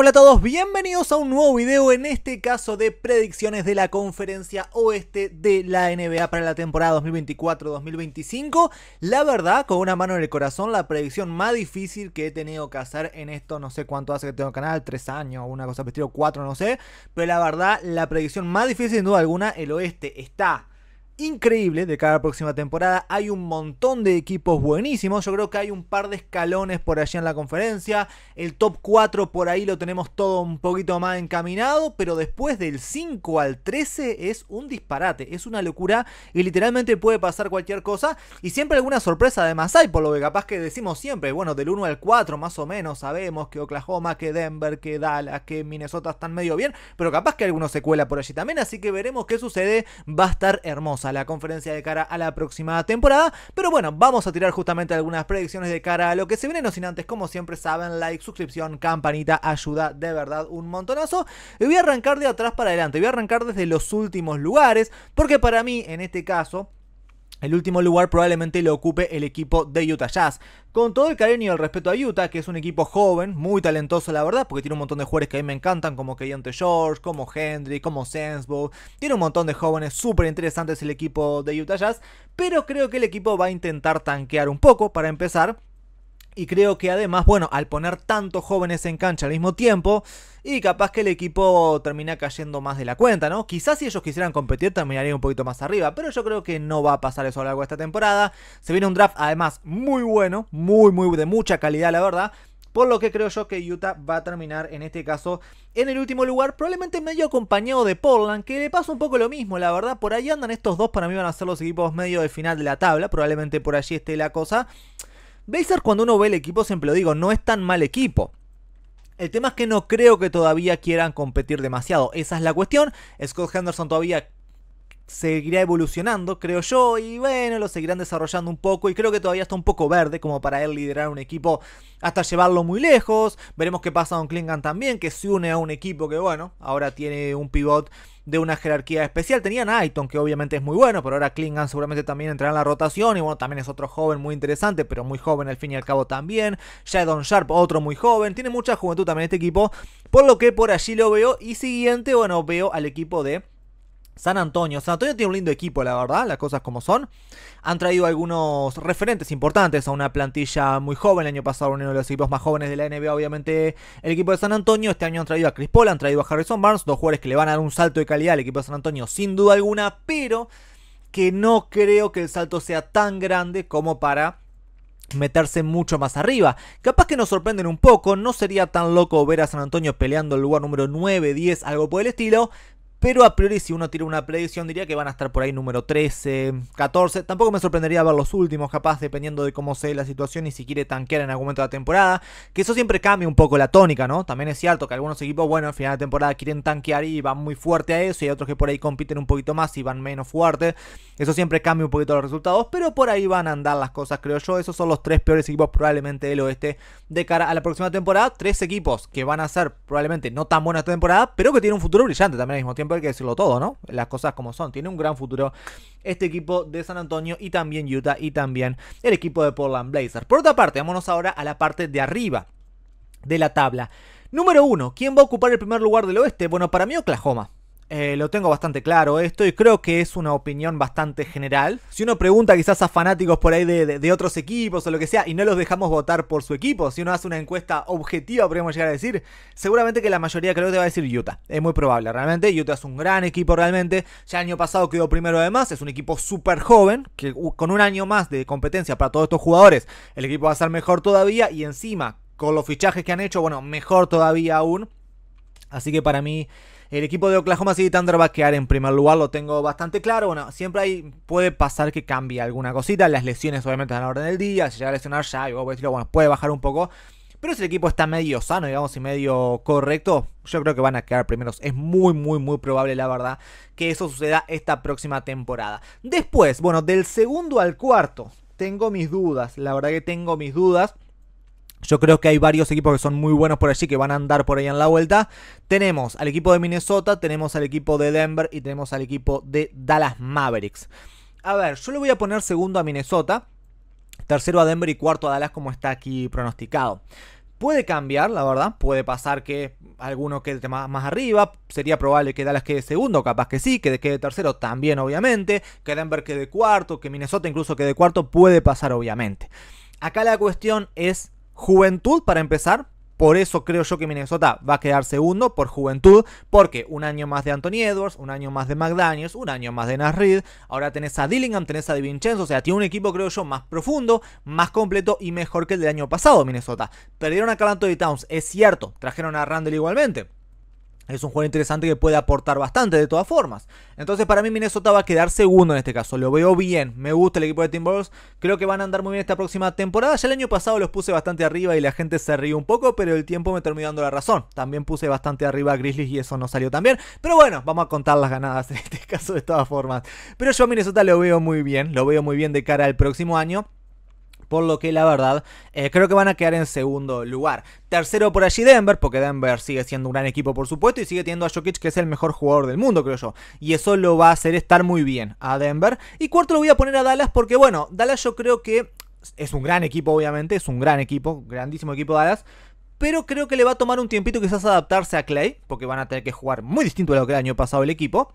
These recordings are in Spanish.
Hola a todos, bienvenidos a un nuevo video, en este caso de predicciones de la conferencia oeste de la NBA para la temporada 2024-2025. La verdad, con una mano en el corazón, la predicción más difícil que he tenido que hacer en esto, no sé cuánto hace que tengo canal, tres años, una cosa, vestido cuatro, no sé. Pero la verdad, la predicción más difícil sin duda alguna, el oeste está increíble de cada próxima temporada. Hay un montón de equipos buenísimos. Yo creo que hay un par de escalones por allá en la conferencia. El top 4 por ahí lo tenemos todo un poquito más encaminado. Pero después del 5 al 13 es un disparate. Es una locura. Y literalmente puede pasar cualquier cosa. Y siempre alguna sorpresa además hay. Por lo que capaz que decimos siempre. Bueno, del 1 al 4 más o menos sabemos que Oklahoma, que Denver, que Dallas, que Minnesota están medio bien. Pero capaz que alguno se cuela por allí también. Así que veremos qué sucede. Va a estar hermosa a la conferencia de cara a la próxima temporada. Pero bueno, vamos a tirar justamente algunas predicciones de cara a lo que se viene. No sin antes, como siempre saben, like, suscripción, campanita, ayuda de verdad un montonazo. Y voy a arrancar de atrás para adelante. Voy a arrancar desde los últimos lugares. Porque para mí, en este caso, el último lugar probablemente lo ocupe el equipo de Utah Jazz. Con todo el cariño y el respeto a Utah, que es un equipo joven, muy talentoso la verdad, porque tiene un montón de jugadores que a mí me encantan, como Keontae George, como Hendry, como Sensbo. Tiene un montón de jóvenes súper interesantes el equipo de Utah Jazz, pero creo que el equipo va a intentar tanquear un poco para empezar y creo que además, bueno, al poner tantos jóvenes en cancha al mismo tiempo, y capaz que el equipo termina cayendo más de la cuenta, ¿no? Quizás si ellos quisieran competir terminaría un poquito más arriba, pero yo creo que no va a pasar eso a lo largo de esta temporada. Se viene un draft además muy bueno, muy, muy de mucha calidad, la verdad. Por lo que creo yo que Utah va a terminar en este caso en el último lugar, probablemente medio acompañado de Portland, que le pasa un poco lo mismo, la verdad. Por ahí andan estos dos, para mí van a ser los equipos medio de final de la tabla, probablemente por allí esté la cosa. Blazers cuando uno ve el equipo siempre lo digo, no es tan mal equipo. El tema es que no creo que todavía quieran competir demasiado. Esa es la cuestión. Scott Henderson todavía seguirá evolucionando, creo yo, y bueno, lo seguirán desarrollando un poco, y creo que todavía está un poco verde como para él liderar un equipo hasta llevarlo muy lejos. Veremos qué pasa con Klingan también, que se une a un equipo que, bueno, ahora tiene un pivot de una jerarquía especial. Tenían a que obviamente es muy bueno, pero ahora Klingan seguramente también entrará en la rotación. Y bueno, también es otro joven muy interesante, pero muy joven al fin y al cabo también. Shadon Sharp, otro muy joven. Tiene mucha juventud también este equipo, por lo que por allí lo veo. Y siguiente, bueno, veo al equipo de San Antonio. San Antonio tiene un lindo equipo, la verdad, las cosas como son. Han traído algunos referentes importantes a una plantilla muy joven. El año pasado uno de los equipos más jóvenes de la NBA, obviamente, el equipo de San Antonio. Este año han traído a Chris Paul, han traído a Harrison Barnes, dos jugadores que le van a dar un salto de calidad al equipo de San Antonio, sin duda alguna, pero que no creo que el salto sea tan grande como para meterse mucho más arriba. Capaz que nos sorprenden un poco, no sería tan loco ver a San Antonio peleando el lugar número 9, 10, algo por el estilo, pero a priori, si uno tira una predicción, diría que van a estar por ahí número 13, 14. Tampoco me sorprendería ver los últimos, capaz, dependiendo de cómo se la situación y si quiere tanquear en algún momento de la temporada. Que eso siempre cambia un poco la tónica, ¿no? También es cierto que algunos equipos, bueno, al final de temporada quieren tanquear y van muy fuerte a eso. Y hay otros que por ahí compiten un poquito más y van menos fuerte. Eso siempre cambia un poquito los resultados. Pero por ahí van a andar las cosas, creo yo. Esos son los tres peores equipos probablemente del oeste de cara a la próxima temporada. Tres equipos que van a ser probablemente no tan buenas esta temporada, pero que tienen un futuro brillante también al mismo tiempo hay que decirlo todo, ¿no? Las cosas como son. Tiene un gran futuro este equipo de San Antonio y también Utah y también el equipo de Portland Blazers. Por otra parte, vámonos ahora a la parte de arriba de la tabla. Número uno ¿Quién va a ocupar el primer lugar del oeste? Bueno, para mí Oklahoma. Eh, lo tengo bastante claro esto y creo que es una opinión bastante general. Si uno pregunta quizás a fanáticos por ahí de, otros equipos o lo que sea y no los dejamos votar por su equipo, si uno hace una encuesta objetiva, podríamos llegar a decir, seguramente que la mayoría creo que te va a decir Utah. Es muy probable, realmente. Utah es un gran equipo realmente. Ya el año pasado quedó primero además. Es un equipo súper joven, que con un año más de competencia para todos estos jugadores, el equipo va a ser mejor todavía y encima... Con los fichajes que han hecho, bueno, mejor todavía aún. Así que para mí el equipo de Oklahoma City Thunder va a quedar en primer lugar, lo tengo bastante claro. Bueno, siempre puede pasar que cambie alguna cosita. Las lesiones obviamente están a la orden del día. Si llega a lesionar ya, bueno, puede bajar un poco. Pero si el equipo está medio sano, digamos, y medio correcto, yo creo que van a quedar primeros. Es muy, muy, muy probable, la verdad, que eso suceda esta próxima temporada. Después, bueno, del segundo al cuarto, tengo mis dudas. La verdad que tengo mis dudas. Yo creo que hay varios equipos que son muy buenos por allí, que van a andar por ahí en la vuelta. Tenemos al equipo de Minnesota, tenemos al equipo de Denver y tenemos al equipo de Dallas Mavericks. A ver, yo le voy a poner segundo a Minnesota, tercero a Denver y cuarto a Dallas como está aquí pronosticado. Puede cambiar, la verdad. Puede pasar que alguno quede más, arriba. Sería probable que Dallas quede segundo, capaz que sí. Que quede tercero también, obviamente. Que Denver quede cuarto. Que Minnesota incluso quede cuarto. Puede pasar, obviamente. Acá la cuestión es Juventud, para empezar, por eso creo yo que Minnesota va a quedar segundo por juventud, porque un año más de Anthony Edwards, un año más de McDaniels, un año más de Nasrid ahora tenés a Dillingham, tenés a DiVincenzo, o sea, tiene un equipo creo yo más profundo, más completo y mejor que el del año pasado Minnesota. Perdieron a calanto de Towns, es cierto, trajeron a Randall igualmente, es un juego interesante que puede aportar bastante de todas formas. Entonces para mí Minnesota va a quedar segundo en este caso. Lo veo bien. Me gusta el equipo de Timberwolves. Creo que van a andar muy bien esta próxima temporada. Ya el año pasado los puse bastante arriba y la gente se rió un poco, pero el tiempo me terminó dando la razón. También puse bastante arriba a Grizzlies y eso no salió tan bien. Pero bueno, vamos a contar las ganadas en este caso de todas formas. Pero yo Minnesota lo veo muy bien. Lo veo muy bien de cara al próximo año. Por lo que la verdad, eh, creo que van a quedar en segundo lugar. Tercero por allí Denver, porque Denver sigue siendo un gran equipo, por supuesto, y sigue teniendo a Jokic, que es el mejor jugador del mundo, creo yo. Y eso lo va a hacer estar muy bien a Denver. Y cuarto lo voy a poner a Dallas, porque bueno, Dallas yo creo que es un gran equipo, obviamente, es un gran equipo, grandísimo equipo Dallas. Pero creo que le va a tomar un tiempito quizás adaptarse a Clay, porque van a tener que jugar muy distinto a lo que el año pasado el equipo.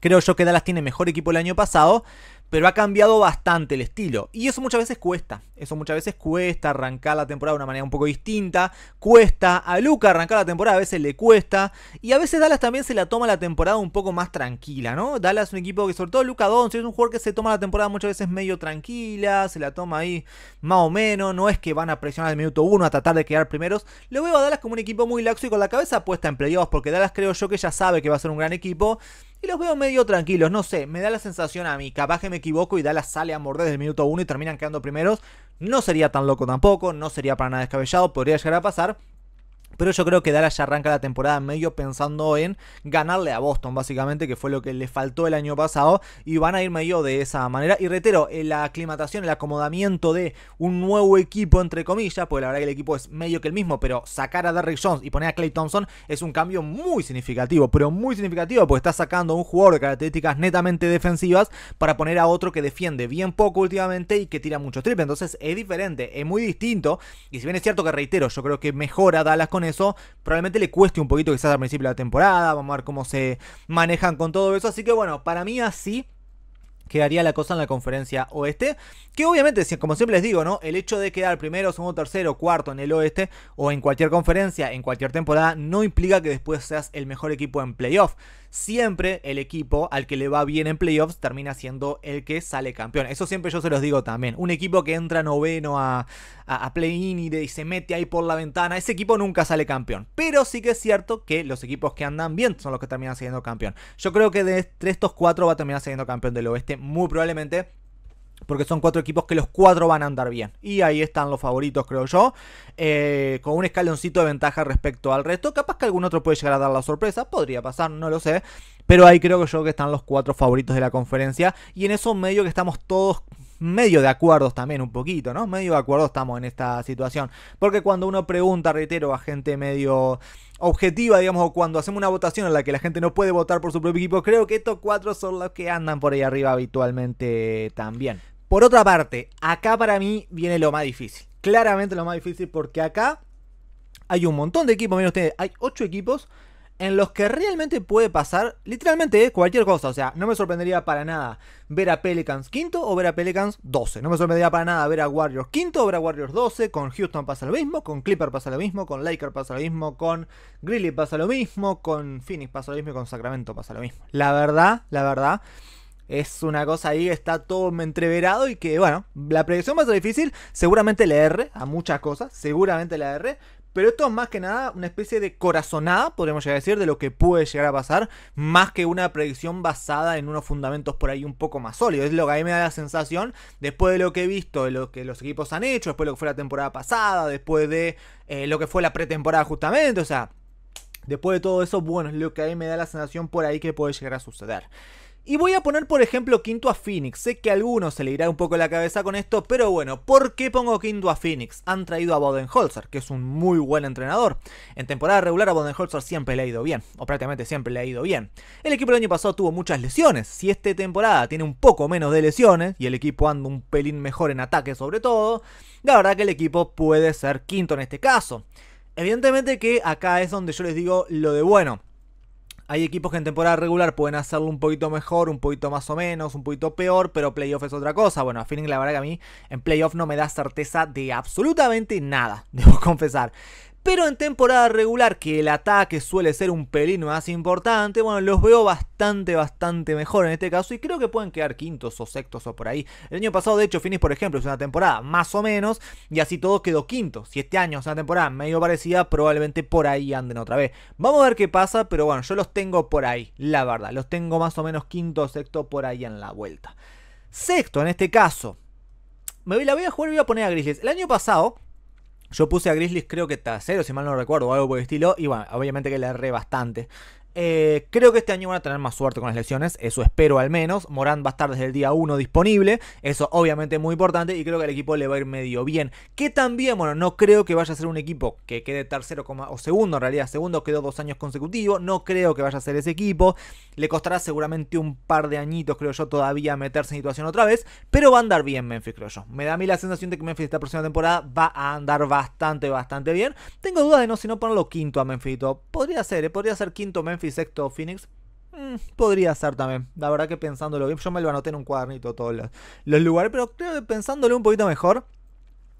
Creo yo que Dallas tiene mejor equipo el año pasado pero ha cambiado bastante el estilo. Y eso muchas veces cuesta. Eso muchas veces cuesta arrancar la temporada de una manera un poco distinta. Cuesta. A Luca arrancar la temporada a veces le cuesta. Y a veces Dallas también se la toma la temporada un poco más tranquila, ¿no? Dallas es un equipo que, sobre todo Luca Doncic, es un jugador que se toma la temporada muchas veces medio tranquila. Se la toma ahí más o menos. No es que van a presionar el minuto uno a tratar de quedar primeros. Lo veo a Dallas como un equipo muy laxo y con la cabeza puesta en playoffs. Porque Dallas creo yo que ya sabe que va a ser un gran equipo y los veo medio tranquilos, no sé, me da la sensación a mí, capaz que me equivoco y da la sale a morder desde el minuto uno y terminan quedando primeros, no sería tan loco tampoco, no sería para nada descabellado, podría llegar a pasar, pero yo creo que Dallas ya arranca la temporada medio pensando en ganarle a Boston, básicamente, que fue lo que le faltó el año pasado. Y van a ir medio de esa manera. Y reitero, eh, la aclimatación, el acomodamiento de un nuevo equipo, entre comillas, porque la verdad que el equipo es medio que el mismo, pero sacar a Derrick Jones y poner a Clay Thompson es un cambio muy significativo, pero muy significativo, porque está sacando un jugador de características netamente defensivas para poner a otro que defiende bien poco últimamente y que tira mucho triple. Entonces es diferente, es muy distinto. Y si bien es cierto que reitero, yo creo que mejora Dallas con eso. Probablemente le cueste un poquito quizás al principio de la temporada. Vamos a ver cómo se manejan con todo eso. Así que bueno, para mí así quedaría la cosa en la conferencia oeste. Que obviamente, como siempre les digo, ¿no? El hecho de quedar primero, segundo, tercero, cuarto en el oeste o en cualquier conferencia, en cualquier temporada, no implica que después seas el mejor equipo en playoff. Siempre el equipo al que le va bien en playoffs termina siendo el que sale campeón. Eso siempre yo se los digo también. Un equipo que entra noveno a, a, play-in y, se mete ahí por la ventana, ese equipo nunca sale campeón. Pero sí que es cierto que los equipos que andan bien son los que terminan siendo campeón. Yo creo que de estos cuatro va a terminar siendo campeón del oeste, muy probablemente. Porque son cuatro equipos que los cuatro van a andar bien. Y ahí están los favoritos, creo yo. Eh, con un escaloncito de ventaja respecto al resto. Capaz que algún otro puede llegar a dar la sorpresa. Podría pasar, no lo sé. Pero ahí creo que yo que están los cuatro favoritos de la conferencia. Y en eso medio que estamos todos medio de acuerdos también un poquito, ¿no? Medio de acuerdo estamos en esta situación. Porque cuando uno pregunta, reitero, a gente medio objetiva, digamos, o cuando hacemos una votación en la que la gente no puede votar por su propio equipo, creo que estos cuatro son los que andan por ahí arriba habitualmente también. Por otra parte, acá para mí viene lo más difícil. Claramente lo más difícil porque acá hay un montón de equipos, miren ustedes, hay ocho equipos en los que realmente puede pasar literalmente cualquier cosa. O sea, no me sorprendería para nada ver a Pelicans quinto o ver a Pelicans 12. No me sorprendería para nada ver a Warriors quinto o ver a Warriors 12. Con Houston pasa lo mismo, con Clipper pasa lo mismo, con Laker pasa lo mismo, con Grilly pasa lo mismo, con Phoenix pasa lo mismo y con Sacramento pasa lo mismo. La verdad, la verdad. Es una cosa ahí que está todo entreverado y que, bueno, la predicción va a ser difícil. Seguramente le erre a muchas cosas, seguramente le erre, pero esto es más que nada una especie de corazonada, podríamos llegar a decir, de lo que puede llegar a pasar, más que una predicción basada en unos fundamentos por ahí un poco más sólidos. Es lo que a mí me da la sensación, después de lo que he visto, de lo que los equipos han hecho, después de lo que fue la temporada pasada, después de eh, lo que fue la pretemporada justamente, o sea, después de todo eso, bueno, es lo que a mí me da la sensación por ahí que puede llegar a suceder. Y voy a poner por ejemplo quinto a Phoenix, sé que a algunos se le irá un poco la cabeza con esto, pero bueno, ¿por qué pongo quinto a Phoenix? Han traído a Bodenholzer, que es un muy buen entrenador. En temporada regular a Bodenholzer siempre le ha ido bien, o prácticamente siempre le ha ido bien. El equipo el año pasado tuvo muchas lesiones, si esta temporada tiene un poco menos de lesiones, y el equipo anda un pelín mejor en ataque sobre todo, la verdad que el equipo puede ser quinto en este caso. Evidentemente que acá es donde yo les digo lo de bueno. Hay equipos que en temporada regular pueden hacerlo un poquito mejor, un poquito más o menos, un poquito peor, pero playoff es otra cosa. Bueno, a Phoenix la verdad que a mí en playoff no me da certeza de absolutamente nada, debo confesar. Pero en temporada regular, que el ataque suele ser un pelín más importante, bueno, los veo bastante, bastante mejor en este caso y creo que pueden quedar quintos o sextos o por ahí. El año pasado, de hecho, Finis, por ejemplo, es una temporada más o menos y así todo quedó quinto. Si este año es una temporada medio parecida, probablemente por ahí anden otra vez. Vamos a ver qué pasa, pero bueno, yo los tengo por ahí, la verdad. Los tengo más o menos quinto o sexto por ahí en la vuelta. Sexto, en este caso. Me la voy a jugar y voy a poner a Grizzlies. El año pasado, yo puse a Grizzlies creo que cero si mal no recuerdo, o algo por el estilo. Y bueno, obviamente que le erré bastante. Eh, creo que este año van a tener más suerte con las lesiones, eso espero al menos. Morán va a estar desde el día 1 disponible, eso obviamente es muy importante y creo que al equipo le va a ir medio bien. Que también, bueno, no creo que vaya a ser un equipo que quede tercero o segundo, en realidad segundo quedó dos años consecutivos, no creo que vaya a ser ese equipo. Le costará seguramente un par de añitos, creo yo, todavía meterse en situación otra vez, pero va a andar bien Memphis, creo yo. Me da a mí la sensación de que Memphis esta próxima temporada va a andar bastante, bastante bien. Tengo dudas de no, si no ponerlo quinto a Memphis, podría ser, ¿eh? podría ser quinto Memphis sexto Phoenix, mm, podría ser también. La verdad que pensándolo bien, yo me lo anoté en un cuadernito todos los, lugares, pero creo que pensándolo un poquito mejor,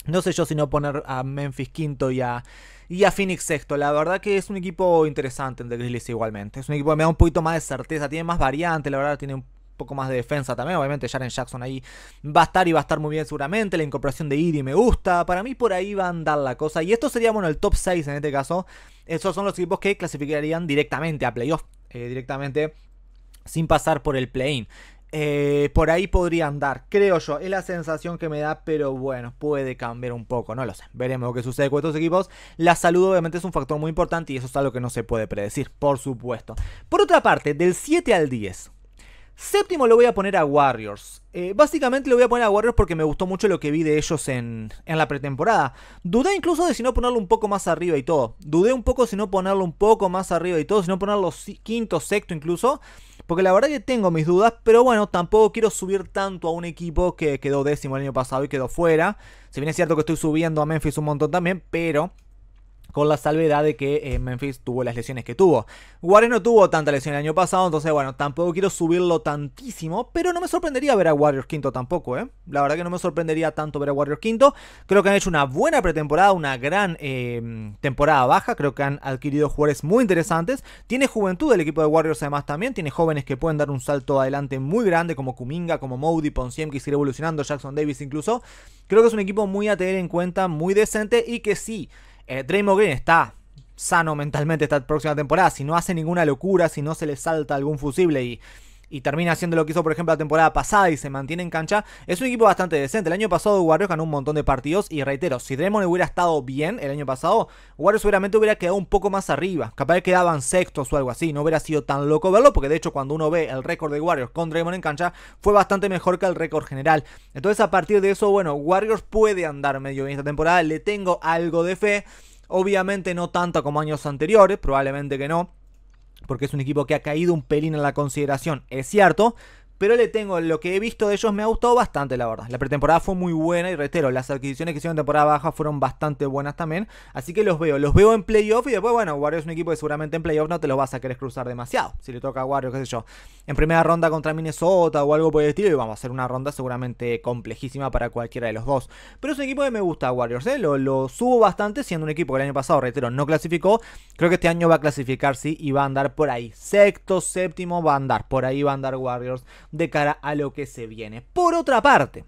no sé yo si no poner a Memphis quinto y a, y a Phoenix sexto. La verdad que es un equipo interesante en The Grizzlies igualmente. Es un equipo que me da un poquito más de certeza, tiene más variantes, la verdad tiene un poco más de defensa también. Obviamente Jaren Jackson ahí va a estar y va a estar muy bien seguramente. La incorporación de Iri me gusta. Para mí por ahí va a andar la cosa. Y esto sería, bueno, el top 6 en este caso. Esos son los equipos que clasificarían directamente a playoff. Eh, directamente sin pasar por el play-in. Eh, por ahí podría andar, creo yo. Es la sensación que me da, pero bueno, puede cambiar un poco, no lo sé. Veremos lo que sucede con estos equipos. La salud obviamente es un factor muy importante y eso es algo que no se puede predecir, por supuesto. Por otra parte, del 7 al 10, Séptimo lo voy a poner a Warriors. Eh, básicamente lo voy a poner a Warriors porque me gustó mucho lo que vi de ellos en, en, la pretemporada. Dudé incluso de si no ponerlo un poco más arriba y todo. Dudé un poco si no ponerlo un poco más arriba y todo, si no ponerlo quinto, sexto incluso. Porque la verdad que tengo mis dudas, pero bueno, tampoco quiero subir tanto a un equipo que quedó décimo el año pasado y quedó fuera. Si bien es cierto que estoy subiendo a Memphis un montón también, pero con la salvedad de que eh, Memphis tuvo las lesiones que tuvo. Warren no tuvo tanta lesión el año pasado, entonces bueno, tampoco quiero subirlo tantísimo, pero no me sorprendería ver a Warriors quinto tampoco, ¿eh? La verdad que no me sorprendería tanto ver a Warriors quinto. Creo que han hecho una buena pretemporada, una gran em, temporada baja, creo que han adquirido jugadores muy interesantes. Tiene juventud el equipo de Warriors además también, tiene jóvenes que pueden dar un salto adelante muy grande como Kuminga, como Moody, Ponciem, que sigue evolucionando, Jackson Davis incluso. Creo que es un equipo muy a tener en cuenta, muy decente y que sí eh, Draymond está sano mentalmente esta próxima temporada. Si no hace ninguna locura, si no se le salta algún fusible y y termina haciendo lo que hizo, por ejemplo, la temporada pasada y se mantiene en cancha, es un equipo bastante decente. El año pasado Warriors ganó un montón de partidos y reitero, si Draymond hubiera estado bien el año pasado, Warriors seguramente hubiera quedado un poco más arriba. Capaz quedaban sextos o algo así, no hubiera sido tan loco verlo, porque de hecho cuando uno ve el récord de Warriors con Draymond en cancha, fue bastante mejor que el récord general. Entonces a partir de eso, bueno, Warriors puede andar medio bien esta temporada, le tengo algo de fe. Obviamente no tanto como años anteriores, probablemente que no porque es un equipo que ha caído un pelín en la consideración, es cierto, pero le tengo, lo que he visto de ellos me ha gustado bastante, la verdad. La pretemporada fue muy buena y reitero, las adquisiciones que hicieron temporada baja fueron bastante buenas también. Así que los veo, los veo en playoff y después, bueno, Warriors es un equipo que seguramente en playoff no te los vas a querer cruzar demasiado. Si le toca a Warriors, qué sé yo, en primera ronda contra Minnesota o algo por el estilo, y vamos a hacer una ronda seguramente complejísima para cualquiera de los dos. Pero es un equipo que me gusta, Warriors, ¿eh? lo, lo subo bastante, siendo un equipo que el año pasado, reitero, no clasificó. Creo que este año va a clasificar, sí, y va a andar por ahí. Sexto, séptimo, va a andar, por ahí va a andar Warriors de cara a lo que se viene. Por otra parte,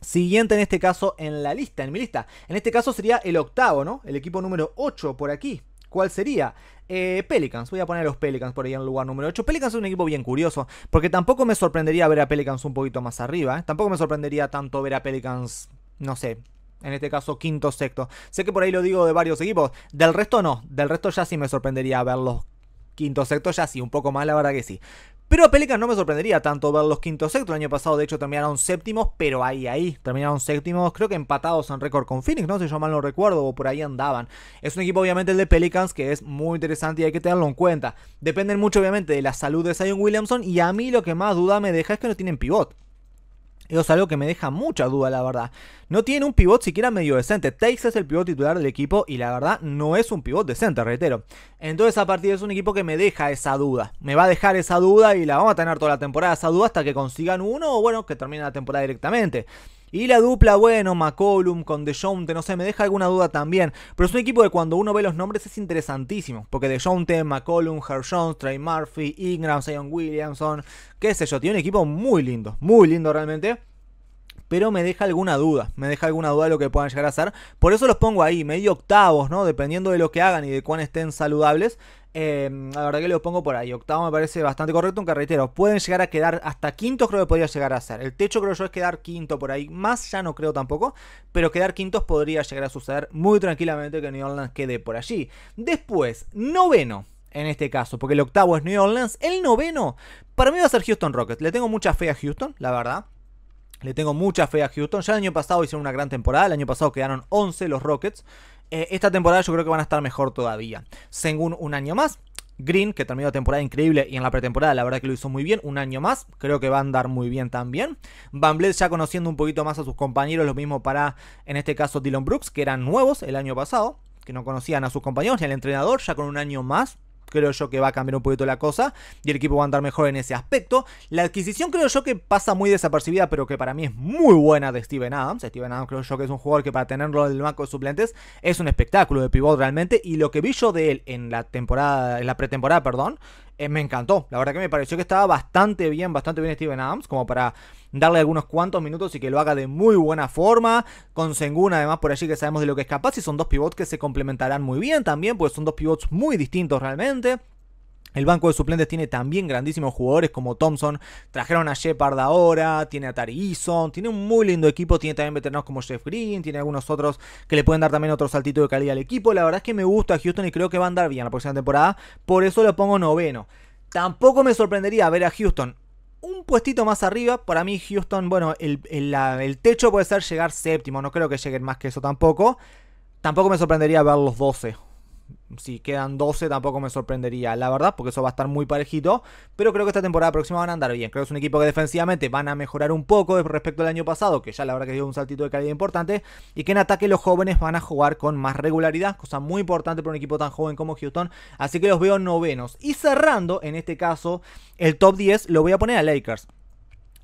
siguiente en este caso en la lista, en mi lista, en este caso sería el octavo, ¿no? El equipo número 8 por aquí. ¿Cuál sería? Eh, Pelicans, voy a poner a los Pelicans por ahí en el lugar número 8. Pelicans es un equipo bien curioso, porque tampoco me sorprendería ver a Pelicans un poquito más arriba, ¿eh? tampoco me sorprendería tanto ver a Pelicans, no sé, en este caso quinto, sexto. Sé que por ahí lo digo de varios equipos, del resto no, del resto ya sí me sorprendería verlos quinto, sexto, ya sí, un poco más, la verdad que sí. Pero a Pelicans no me sorprendería tanto ver los quintos sexto El año pasado, de hecho, terminaron séptimos, pero ahí, ahí. Terminaron séptimos, creo que empatados en récord con Phoenix, no sé si yo mal lo recuerdo, o por ahí andaban. Es un equipo, obviamente, el de Pelicans, que es muy interesante y hay que tenerlo en cuenta. Dependen mucho, obviamente, de la salud de Zion Williamson. Y a mí lo que más duda me deja es que no tienen pivot es algo que me deja mucha duda, la verdad. No tiene un pivot siquiera medio decente. Takes es el pivot titular del equipo y la verdad no es un pivot decente, reitero. Entonces a partir de eso es un equipo que me deja esa duda. Me va a dejar esa duda y la vamos a tener toda la temporada esa duda hasta que consigan uno o bueno, que termine la temporada directamente. Y la dupla, bueno, McCollum con DeJounte, no sé, me deja alguna duda también. Pero es un equipo de cuando uno ve los nombres es interesantísimo. Porque DeJounte, McCollum, Hershon, Trey Murphy, Ingram, Zion Williamson, qué sé yo. Tiene un equipo muy lindo, muy lindo realmente pero me deja alguna duda, me deja alguna duda de lo que puedan llegar a hacer. Por eso los pongo ahí, medio octavos, ¿no? Dependiendo de lo que hagan y de cuán estén saludables. Em, la verdad que lo pongo por ahí. Octavo me parece bastante correcto. Un carretero. Pueden llegar a quedar hasta quinto, creo que podría llegar a ser. El techo creo yo es quedar quinto por ahí. Más ya no creo tampoco. Pero quedar quintos podría llegar a suceder muy tranquilamente que New Orleans quede por allí. Después, noveno. En este caso, porque el octavo es New Orleans. El noveno, para mí va a ser Houston Rockets. Le tengo mucha fe a Houston, la verdad. Le tengo mucha fe a Houston. Ya el año pasado hicieron una gran temporada. El año pasado quedaron 11 los Rockets. Eh, esta temporada yo creo que van a estar mejor todavía. Según un año más, Green, que terminó temporada increíble y en la pretemporada la verdad que lo hizo muy bien, un año más, creo que va a andar muy bien también. Van ya conociendo un poquito más a sus compañeros, lo mismo para, en este caso, Dylan Brooks, que eran nuevos el año pasado, que no conocían a sus compañeros ni al entrenador, ya con un año más creo yo que va a cambiar un poquito la cosa y el equipo va a andar mejor en ese aspecto. La adquisición creo yo que pasa muy desapercibida, pero que para mí es muy buena de Steven Adams. Steven Adams creo yo que es un jugador que para tenerlo en el banco de suplentes es un espectáculo de pivot realmente y lo que vi yo de él en la temporada en la pretemporada, perdón, eh, me encantó. La verdad que me pareció que estaba bastante bien, bastante bien Steven Adams, como para darle algunos cuantos minutos y que lo haga de muy buena forma. Con Sengun, además, por allí que sabemos de lo que es capaz. Y son dos pivots que se complementarán muy bien también, pues son dos pivots muy distintos realmente. El banco de suplentes tiene también grandísimos jugadores como Thompson. Trajeron a Shepard ahora, tiene a Tari tiene un muy lindo equipo. Tiene también veteranos como Jeff Green, tiene algunos otros que le pueden dar también otro saltito de calidad al equipo. La verdad es que me gusta Houston y creo que va a andar bien la próxima temporada. Por eso lo pongo noveno. Tampoco me sorprendería ver a Houston un puestito más arriba. Para mí, Houston, bueno, el, el techo puede ser llegar séptimo. No creo que lleguen más que eso tampoco. Tampoco me sorprendería ver los 12 si quedan 12 tampoco me sorprendería, la verdad, porque eso va a estar muy parejito. Pero creo que esta temporada próxima van a andar bien. Creo que es un equipo que defensivamente van a mejorar un poco respecto al año pasado, que ya la verdad que dio un saltito de calidad importante. Y que en ataque los jóvenes van a jugar con más regularidad, cosa muy importante para un equipo tan joven como Houston. Así que los veo novenos. Y cerrando, en este caso, el top 10 lo voy a poner a Lakers.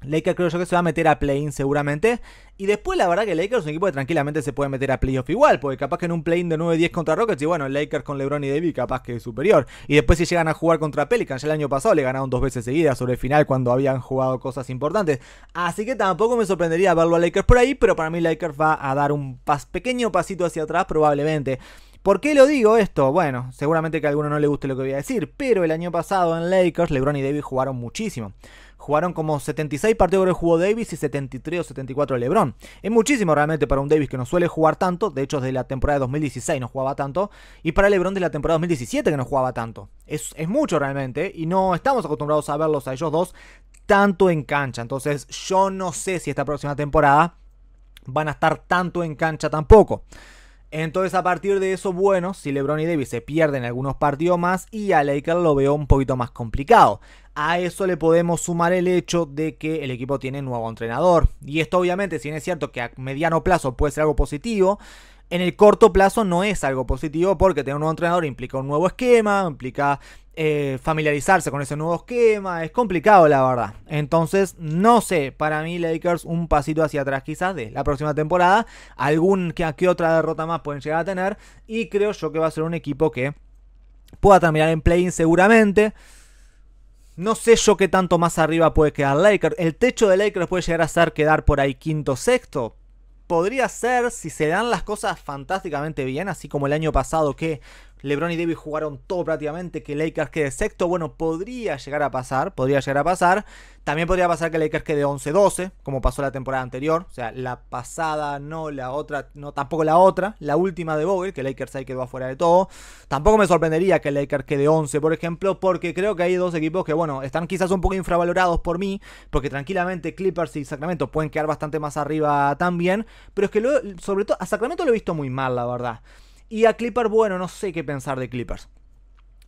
Lakers creo yo que se va a meter a play-in seguramente. Y después la verdad que Lakers es un equipo que tranquilamente se puede meter a playoff igual. Porque capaz que en un play-in de 9-10 contra Rockets. Y bueno, Lakers con LeBron y Davis capaz que es superior. Y después si llegan a jugar contra Pelicans. Ya el año pasado le ganaron dos veces seguidas sobre el final cuando habían jugado cosas importantes. Así que tampoco me sorprendería verlo a Lakers por ahí. Pero para mí Lakers va a dar un pas, pequeño pasito hacia atrás probablemente. ¿Por qué lo digo esto? Bueno, seguramente que a alguno no le guste lo que voy a decir, pero el año pasado en Lakers LeBron y Davis jugaron muchísimo. Jugaron como 76 partidos el que jugó Davis y 73 o 74 LeBron. Es muchísimo realmente para un Davis que no suele jugar tanto. De hecho, desde la temporada de 2016 no jugaba tanto. Y para LeBron de la temporada 2017 que no jugaba tanto. Es, es mucho realmente. Y no estamos acostumbrados a verlos a ellos dos tanto en cancha. Entonces, yo no sé si esta próxima temporada van a estar tanto en cancha tampoco. Entonces, a partir de eso, bueno, si LeBron y Davis se pierden algunos partidos más y a Lakers lo veo un poquito más complicado. A eso le podemos sumar el hecho de que el equipo tiene nuevo entrenador. Y esto obviamente, si bien es cierto que a mediano plazo puede ser algo positivo, en el corto plazo no es algo positivo porque tener un nuevo entrenador implica un nuevo esquema, implica eh, familiarizarse con ese nuevo esquema, es complicado la verdad. Entonces, no sé, para mí Lakers un pasito hacia atrás quizás de la próxima temporada, algún que, que otra derrota más pueden llegar a tener y creo yo que va a ser un equipo que pueda terminar en play-in seguramente. No sé yo qué tanto más arriba puede quedar Lakers. El techo de Lakers puede llegar a ser quedar por ahí quinto sexto. Podría ser si se dan las cosas fantásticamente bien, así como el año pasado que LeBron y Davis jugaron todo prácticamente, que Lakers quede sexto, bueno, podría llegar a pasar, podría llegar a pasar. También podría pasar que Lakers quede 11-12, como pasó la temporada anterior, o sea, la pasada no, la otra no, tampoco la otra, la última de Vogel, que Lakers ahí quedó afuera de todo. Tampoco me sorprendería que Lakers quede 11, por ejemplo, porque creo que hay dos equipos que, bueno, están quizás un poco infravalorados por mí, porque tranquilamente Clippers y Sacramento pueden quedar bastante más arriba también, pero es que lo, sobre todo a Sacramento lo he visto muy mal, la verdad. Y a Clippers, bueno, no sé qué pensar de Clippers.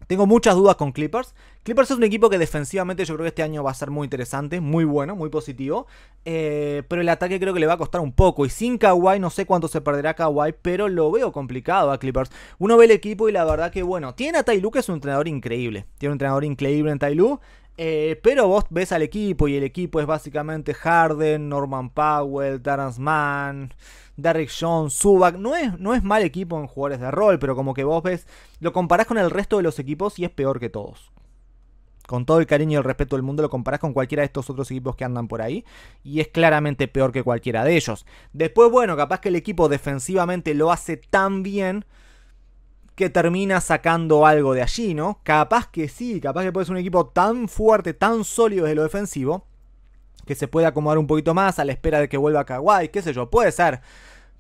Tengo muchas dudas con Clippers. Clippers es un equipo que defensivamente yo creo que este año va a ser muy interesante, muy bueno, muy positivo. Eh, pero el ataque creo que le va a costar un poco. Y sin Kawhi, no sé cuánto se perderá Kawhi, pero lo veo complicado a Clippers. Uno ve el equipo y la verdad que, bueno, tiene a Tailu que es un entrenador increíble. Tiene un entrenador increíble en Tailu. Eh, pero vos ves al equipo y el equipo es básicamente Harden, Norman Powell, darren Mann, Derrick Jones, Subak... No es, no es mal equipo en jugadores de rol, pero como que vos ves, lo comparás con el resto de los equipos y es peor que todos. Con todo el cariño y el respeto del mundo, lo comparás con cualquiera de estos otros equipos que andan por ahí. Y es claramente peor que cualquiera de ellos. Después, bueno, capaz que el equipo defensivamente lo hace tan bien que termina sacando algo de allí, ¿no? Capaz que sí, capaz que puede ser un equipo tan fuerte, tan sólido desde lo defensivo, que se puede acomodar un poquito más a la espera de que vuelva Kawhi, qué sé yo, puede ser.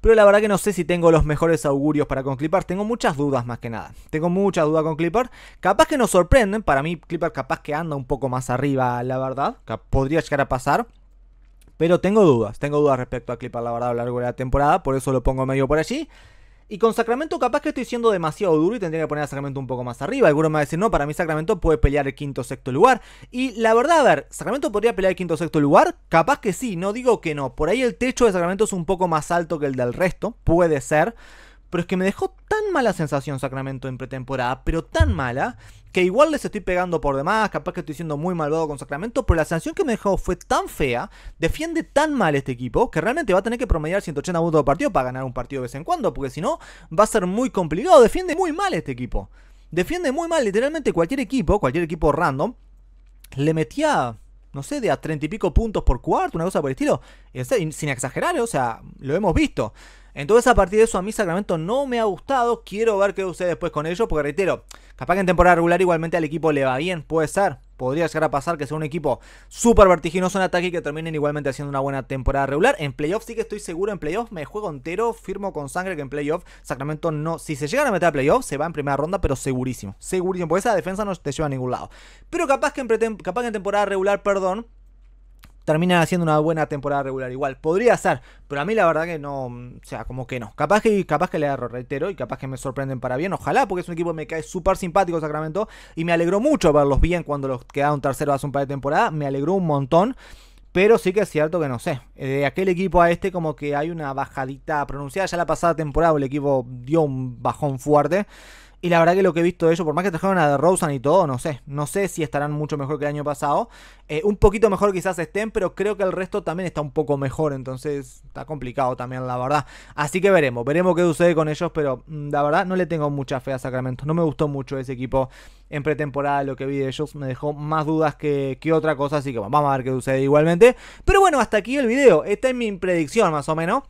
Pero la verdad que no sé si tengo los mejores augurios para con Clipper. Tengo muchas dudas más que nada. Tengo muchas dudas con Clipper. Capaz que nos sorprenden. Para mí Clipper capaz que anda un poco más arriba, la verdad. Podría llegar a pasar. Pero tengo dudas. Tengo dudas respecto a Clipper, la verdad, a lo largo de la temporada. Por eso lo pongo medio por allí. Y con Sacramento capaz que estoy siendo demasiado duro y tendría que poner a Sacramento un poco más arriba. Alguno me va a decir, no, para mí Sacramento puede pelear el quinto o sexto lugar. Y la verdad, a ver, ¿Sacramento podría pelear el quinto o sexto lugar? Capaz que sí, no digo que no. Por ahí el techo de Sacramento es un poco más alto que el del resto, puede ser. Pero es que me dejó tan mala sensación Sacramento en pretemporada, pero tan mala, que igual les estoy pegando por demás, capaz que estoy siendo muy malvado con Sacramento, pero la sensación que me dejó fue tan fea, defiende tan mal este equipo, que realmente va a tener que promediar 180 puntos de partido para ganar un partido de vez en cuando, porque si no, va a ser muy complicado, defiende muy mal este equipo. Defiende muy mal, literalmente cualquier equipo, cualquier equipo random, le metía no sé, de a 30 y pico puntos por cuarto, una cosa por el estilo. sin exagerar, o sea, lo hemos visto. Entonces a partir de eso a mí Sacramento no me ha gustado. Quiero ver qué ustedes después con ellos. Porque reitero, capaz que en temporada regular igualmente al equipo le va bien. Puede ser. Podría llegar a pasar que sea un equipo súper vertiginoso en ataque y que terminen igualmente haciendo una buena temporada regular. En playoffs sí que estoy seguro. En playoffs me juego entero. Firmo con sangre que en playoff Sacramento no. Si se llegan a meter a playoff se va en primera ronda, pero segurísimo. Segurísimo. Porque esa defensa no te lleva a ningún lado. Pero capaz que en, capaz que en temporada regular, perdón, terminan haciendo una buena temporada regular. Igual, podría ser, pero a mí la verdad que no, mm, o sea, como que no. Capaz que, capaz que le agarro reitero, y capaz que me sorprenden para bien. Ojalá, porque es un equipo que me cae súper simpático Sacramento. Y me alegró mucho verlos bien cuando los quedaron terceros hace un par de temporadas. Me alegró un montón. Pero sí que es cierto que no sé. Eh, de aquel equipo a este, como que hay una bajadita pronunciada. Ya la pasada temporada el equipo dio un bajón fuerte. Y la verdad que lo que he visto de ellos, por más que trajeron a Rosen y todo, no sé. No sé si estarán mucho mejor que el año pasado. Eh, un poquito mejor quizás estén, pero creo que el resto también está un poco mejor. Entonces está complicado también, la verdad. Así que veremos, veremos qué sucede con ellos. Pero mm, la verdad no le tengo mucha fe a Sacramento. No me gustó mucho ese equipo en pretemporada. Lo que vi de ellos me dejó más dudas que, que otra cosa. Así que vamos a ver qué sucede igualmente. Pero bueno, hasta aquí el video. Esta es mi predicción más o menos.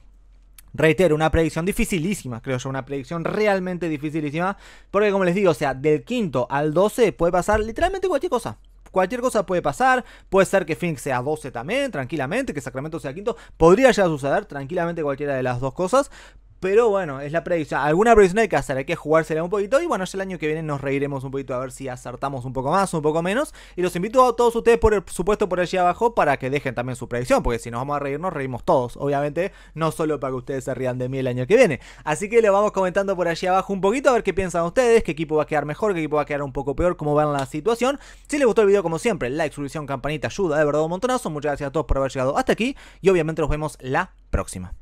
Reitero, una predicción dificilísima, creo yo, una predicción realmente dificilísima. Porque como les digo, o sea, del quinto al 12 puede pasar literalmente cualquier cosa. Cualquier cosa puede pasar, puede ser que Fink sea 12 también, tranquilamente, que Sacramento sea quinto, podría ya suceder tranquilamente cualquiera de las dos cosas, pero bueno, es la predicción. Alguna predicción hay que hacer, hay que jugársela un poquito. Y bueno, ya el año que viene nos reiremos un poquito a ver si acertamos un poco más, un poco menos. Y los invito a todos ustedes, por supuesto, por allí abajo para que dejen también su predicción. Porque si nos vamos a reír, nos reímos todos. Obviamente, no solo para que ustedes se rían de mí el año que viene. Así que le vamos comentando por allí abajo un poquito, a ver qué piensan ustedes, qué equipo va a quedar mejor, qué equipo va a quedar un poco peor, cómo van la situación. Si les gustó el video, como siempre, like, suscripción, campanita, ayuda, de verdad un montonazo. Muchas gracias a todos por haber llegado hasta aquí. Y obviamente nos vemos la próxima.